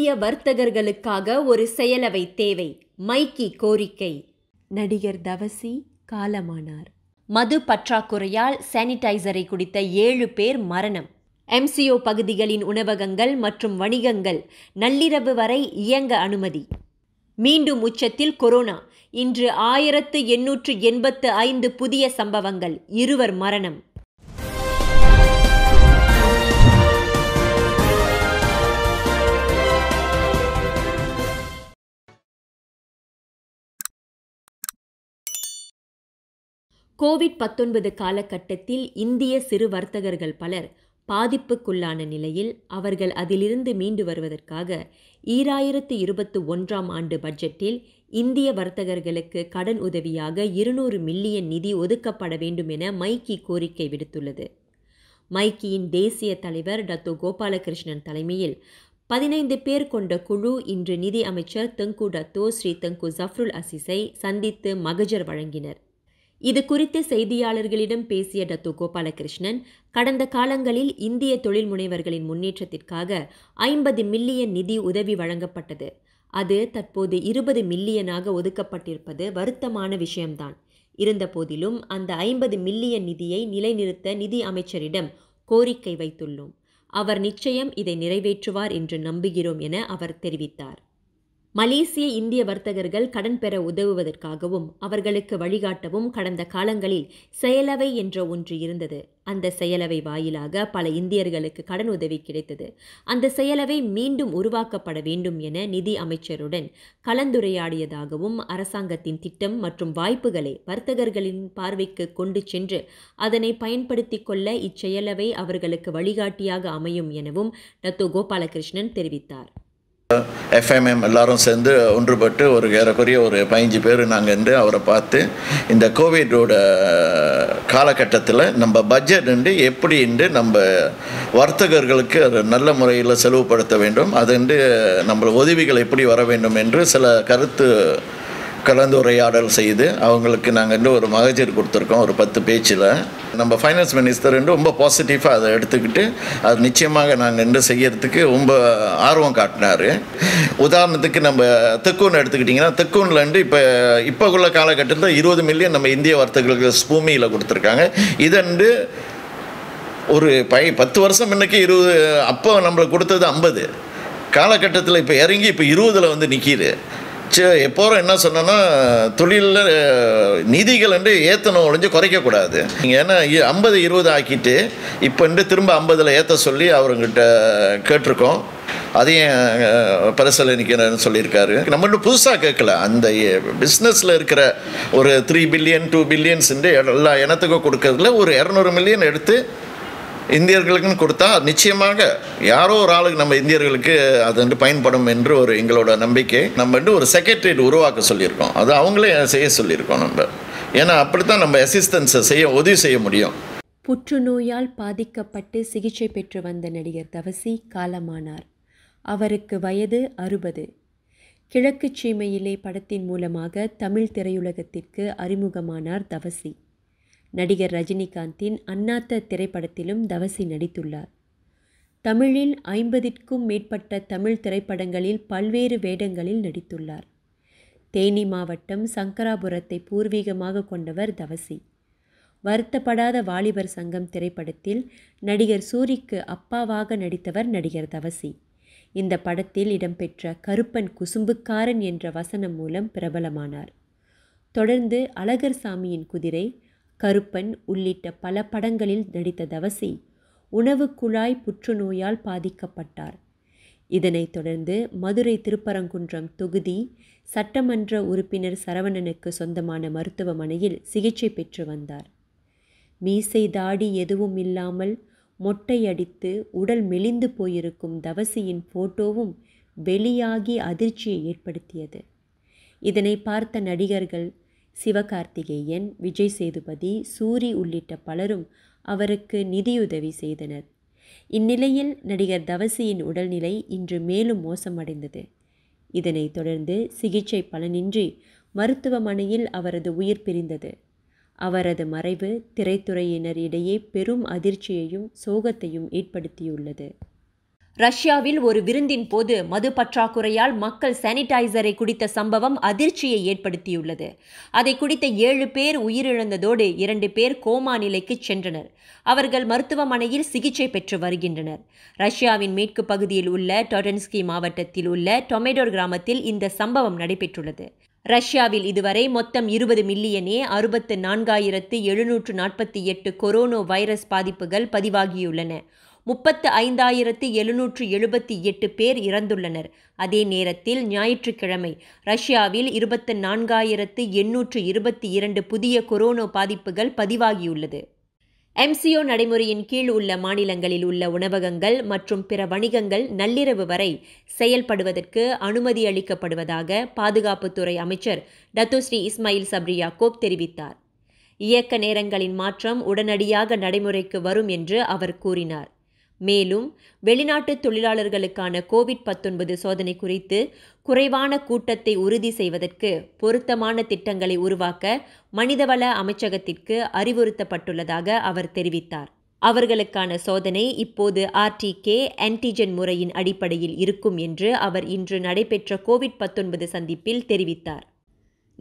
புதிய வர்த்தகர்களுக்காக ஒரு செயலவை தேவை மைக்கி கோரிக்கை நடிகர் தவசி காலமானார் மது பற்றாக்குறையால் சானிடைசரை குடித்த ஏழு பேர் மரணம் எம்சிஓ பகுதிகளின் உணவகங்கள் மற்றும் வணிகங்கள் நள்ளிரவு வரை இயங்க அனுமதி மீண்டும் உச்சத்தில் கொரோனா இன்று ஆயிரத்து எண்ணூற்று எண்பத்து ஐந்து புதிய சம்பவங்கள் இருவர் மரணம் கோவிட் பத்தொன்பது காலகட்டத்தில் இந்திய சிறு வர்த்தகர்கள் பலர் பாதிப்புக்குள்ளான நிலையில் அவர்கள் அதிலிருந்து மீண்டு வருவதற்காக ஈராயிரத்து இருபத்தி ஒன்றாம் ஆண்டு பட்ஜெட்டில் இந்திய வர்த்தகர்களுக்கு கடன் உதவியாக இருநூறு மில்லியன் நிதி ஒதுக்கப்பட வேண்டும் என மைக்கி கோரிக்கை விடுத்துள்ளது மைக்கியின் தேசிய தலைவர் டத்தோ கோபாலகிருஷ்ணன் தலைமையில் பதினைந்து பேர் கொண்ட குழு இன்று நிதி அமைச்சர் Tengku Dato Sri Tengku Zafrul அசிஸை சந்தித்து மகஜர் வழங்கினர் இது குறித்து செய்தியாளர்களிடம் பேசிய டத்து கோபாலகிருஷ்ணன் கடந்த காலங்களில் இந்திய தொழில் முனைவர்களின் முன்னேற்றத்திற்காக ஐம்பது மில்லியன் நிதி உதவி வழங்கப்பட்டது அது தற்போது இருபது மில்லியனாக ஒதுக்கப்பட்டிருப்பது வருத்தமான விஷயம்தான் இருந்தபோதிலும் அந்த ஐம்பது மில்லியன் நிதியை நிலைநிறுத்த நிதி அமைச்சரிடம் கோரிக்கை வைத்துள்ளோம் அவர் நிச்சயம் இதை நிறைவேற்றுவார் என்று நம்புகிறோம் என அவர் தெரிவித்தார் மலேசிய இந்திய வர்த்தகர்கள் கடன் பெற உதவுவதற்காகவும் அவர்களுக்கு வழிகாட்டவும் கடந்த காலங்களில் செயலவை என்ற ஒன்று இருந்தது அந்த செயலவை வாயிலாக பல இந்தியர்களுக்கு கடன் உதவி கிடைத்தது அந்த செயலவை மீண்டும் உருவாக்கப்பட வேண்டும் என நிதி அமைச்சருடன் கலந்துரையாடியதாகவும் அரசாங்கத்தின் திட்டம் மற்றும் வாய்ப்புகளை வர்த்தகர்களின் பார்வைக்கு கொண்டு சென்று அதனை பயன்படுத்தி கொள்ள இச்செயலவை அவர்களுக்கு வழிகாட்டியாக அமையும் எனவும் டத்தோ கோபாலகிருஷ்ணன் தெரிவித்தார் எஃப்எம்எம் எல்லாரும் சேர்ந்து ஒன்றுபட்டு ஒரு ஏறக்குறைய ஒரு பதினஞ்சு பேர் நாங்கள் வந்து அவரை பார்த்து இந்த கோவிடோட காலகட்டத்தில் நம்ம பட்ஜெட் வந்து எப்படி வந்து நம்ம வர்த்தகர்களுக்கு நல்ல முறையில் செலவுபடுத்த வேண்டும் அது வந்து நம்மள உதவிகள் எப்படி வர வேண்டும் என்று சில கருத்து கலந்துரையாடல் செய்து அவங்களுக்கு நாங்கள் இன்னும் ஒரு மகஜர் கொடுத்துருக்கோம் ஒரு பத்து பேச்சில் நம்ம ஃபைனான்ஸ் மினிஸ்டர் ரொம்ப பாசிட்டிவாக அதை எடுத்துக்கிட்டு அது நிச்சயமாக நாங்கள் இன்னும் செய்யறதுக்கு ரொம்ப ஆர்வம் காட்டினார் உதாரணத்துக்கு நம்ம தெக்கூன் எடுத்துக்கிட்டிங்கன்னா இருந்து இப்போ இப்போ உள்ள காலகட்டத்தில் இருபது மில்லியன் நம்ம இந்திய வர்த்தகர்களுக்கு ஸ்பூமியில் கொடுத்துருக்காங்க இதன்று ஒரு பை பத்து வருஷம் இன்னைக்கு இருபது அப்போ நம்மளுக்கு கொடுத்தது ஐம்பது காலகட்டத்தில் இப்போ இறங்கி இப்போ இருபதில் வந்து நிற்கிது சரி என்ன சொன்னோன்னா தொழிலில் நிதிகள் வந்து ஏற்றணும் ஒழிஞ்சு குறைக்கக்கூடாது ஏன்னா ஐம்பது இருபது ஆக்கிட்டு இப்போ வந்து திரும்ப ஐம்பதில் ஏற்ற சொல்லி அவருங்கிட்ட கேட்டிருக்கோம் அதையும் பரிசீலனிக்கிறேன்னு சொல்லியிருக்காரு நம்ம நம்மகிட்ட புதுசாக கேட்கல அந்த பிஸ்னஸில் இருக்கிற ஒரு த்ரீ பில்லியன் டூ பில்லியன்ஸ் எல்லா இனத்துக்கும் கொடுக்கறதுல ஒரு இரநூறு மில்லியன் எடுத்து இந்தியர்களுக்குன்னு கொடுத்தா நிச்சயமாக யாரோ ஒரு ஆளுக்கு நம்ம இந்தியர்களுக்கு அது வந்து பயன்படும் என்று ஒரு எங்களோட நம்பிக்கை நம்ம வந்து ஒரு செக்ரட்டரியேட் உருவாக்க சொல்லியிருக்கோம் அது அவங்களே செய்ய சொல்லியிருக்கோம் நம்ம ஏன்னா அப்படித்தான் நம்ம அசிஸ்டன்ஸை செய்ய உதவி செய்ய முடியும் புற்றுநோயால் பாதிக்கப்பட்டு சிகிச்சை பெற்று வந்த நடிகர் தவசி காலமானார் அவருக்கு வயது அறுபது கிழக்கு சீமையிலே படத்தின் மூலமாக தமிழ் திரையுலகத்திற்கு அறிமுகமானார் தவசி நடிகர் ரஜினிகாந்தின் அண்ணாத்த திரைப்படத்திலும் தவசி நடித்துள்ளார் தமிழில் ஐம்பதிற்கும் மேற்பட்ட தமிழ் திரைப்படங்களில் பல்வேறு வேடங்களில் நடித்துள்ளார் தேனி மாவட்டம் சங்கராபுரத்தை பூர்வீகமாக கொண்டவர் தவசி வருத்தப்படாத வாலிபர் சங்கம் திரைப்படத்தில் நடிகர் சூரிக்கு அப்பாவாக நடித்தவர் நடிகர் தவசி இந்த படத்தில் இடம்பெற்ற கருப்பன் குசும்புக்காரன் என்ற வசனம் மூலம் பிரபலமானார் தொடர்ந்து அழகர் சாமியின் குதிரை கருப்பன் உள்ளிட்ட பல படங்களில் நடித்த தவசி உணவு குழாய் புற்றுநோயால் பாதிக்கப்பட்டார் இதனைத் தொடர்ந்து மதுரை திருப்பரங்குன்றம் தொகுதி சட்டமன்ற உறுப்பினர் சரவணனுக்கு சொந்தமான மருத்துவமனையில் சிகிச்சை பெற்று வந்தார் மீசை தாடி எதுவும் இல்லாமல் மொட்டையடித்து உடல் மெலிந்து போயிருக்கும் தவசியின் போட்டோவும் வெளியாகி அதிர்ச்சியை ஏற்படுத்தியது இதனை பார்த்த நடிகர்கள் சிவகார்த்திகேயன் விஜய் சேதுபதி சூரி உள்ளிட்ட பலரும் அவருக்கு நிதியுதவி செய்தனர் இந்நிலையில் நடிகர் தவசியின் உடல்நிலை இன்று மேலும் மோசமடைந்தது இதனைத் தொடர்ந்து சிகிச்சை பலனின்றி மருத்துவமனையில் அவரது உயிர் பிரிந்தது அவரது மறைவு திரைத்துறையினர் இடையே பெரும் அதிர்ச்சியையும் சோகத்தையும் ஏற்படுத்தியுள்ளது ரஷ்யாவில் ஒரு விருந்தின் போது மது பற்றாக்குறையால் மக்கள் சானிடைசரை குடித்த சம்பவம் அதிர்ச்சியை ஏற்படுத்தியுள்ளது அதை குடித்த ஏழு பேர் உயிரிழந்ததோடு இரண்டு பேர் கோமா நிலைக்கு சென்றனர் அவர்கள் மருத்துவமனையில் சிகிச்சை பெற்று வருகின்றனர் ரஷ்யாவின் மேற்கு பகுதியில் உள்ள டொடன்ஸ்கி மாவட்டத்தில் உள்ள டொமேடோர் கிராமத்தில் இந்த சம்பவம் நடைபெற்றுள்ளது ரஷ்யாவில் இதுவரை மொத்தம் இருபது மில்லியனே அறுபத்து நான்காயிரத்து எழுநூற்று நாற்பத்தி எட்டு கொரோனா வைரஸ் பாதிப்புகள் பதிவாகியுள்ளன முப்பத்து ஐந்தாயிரத்து எழுநூற்று எழுபத்தி எட்டு பேர் இறந்துள்ளனர் அதே நேரத்தில் ஞாயிற்றுக்கிழமை ரஷ்யாவில் இருபத்து நான்காயிரத்து எண்ணூற்று இருபத்தி இரண்டு புதிய கொரோனா பாதிப்புகள் பதிவாகியுள்ளது எம்சிஓ நடைமுறையின் கீழ் உள்ள மாநிலங்களில் உள்ள உணவகங்கள் மற்றும் பிற வணிகங்கள் நள்ளிரவு வரை செயல்படுவதற்கு அனுமதி அளிக்கப்படுவதாக பாதுகாப்புத்துறை அமைச்சர் டத்துஸ்ரீ இஸ்மாயில் சப்ரியா கோப் தெரிவித்தார் இயக்க நேரங்களின் மாற்றம் உடனடியாக நடைமுறைக்கு வரும் என்று அவர் கூறினார் மேலும் வெளிநாட்டு தொழிலாளர்களுக்கான கோவிட் பத்தொன்பது சோதனை குறித்து குறைவான கூட்டத்தை உறுதி செய்வதற்கு பொருத்தமான திட்டங்களை உருவாக்க மனிதவள அமைச்சகத்திற்கு அறிவுறுத்தப்பட்டுள்ளதாக அவர் தெரிவித்தார் அவர்களுக்கான சோதனை இப்போது ஆர்டிகே ஆன்டிஜென் முறையின் அடிப்படையில் இருக்கும் என்று அவர் இன்று நடைபெற்ற கோவிட் பத்தொன்பது சந்திப்பில் தெரிவித்தார்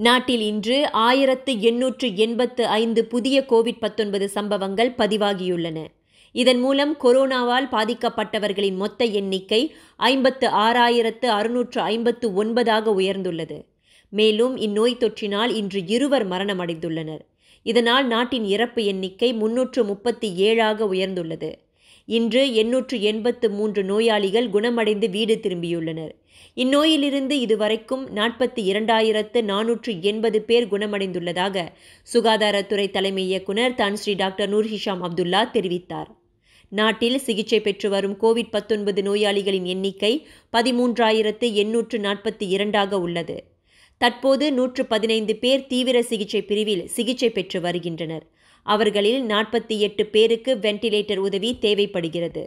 நாட்டில் இன்று ஆயிரத்து எண்ணூற்று எண்பத்து ஐந்து புதிய கோவிட் பத்தொன்பது சம்பவங்கள் பதிவாகியுள்ளன இதன் மூலம் கொரோனாவால் பாதிக்கப்பட்டவர்களின் மொத்த எண்ணிக்கை ஐம்பத்து ஆறாயிரத்து அறுநூற்று ஐம்பத்து ஒன்பதாக உயர்ந்துள்ளது மேலும் இந்நோய் தொற்றினால் இன்று இருவர் மரணமடைந்துள்ளனர் இதனால் நாட்டின் இறப்பு எண்ணிக்கை முன்னூற்று முப்பத்தி ஏழாக உயர்ந்துள்ளது இன்று எண்ணூற்று எண்பத்து மூன்று நோயாளிகள் குணமடைந்து வீடு திரும்பியுள்ளனர் இந்நோயிலிருந்து இதுவரைக்கும் நாற்பத்தி இரண்டாயிரத்து நானூற்று எண்பது பேர் குணமடைந்துள்ளதாக சுகாதாரத்துறை தலைமை இயக்குனர் ஸ்ரீ டாக்டர் நூர்ஹிஷாம் அப்துல்லா தெரிவித்தார் நாட்டில் சிகிச்சை பெற்று வரும் கோவிட் பத்தொன்பது நோயாளிகளின் எண்ணிக்கை பதிமூன்றாயிரத்து எண்ணூற்று நாற்பத்தி இரண்டாக உள்ளது தற்போது நூற்று பதினைந்து பேர் தீவிர சிகிச்சை பிரிவில் சிகிச்சை பெற்று வருகின்றனர் அவர்களில் நாற்பத்தி எட்டு பேருக்கு வெண்டிலேட்டர் உதவி தேவைப்படுகிறது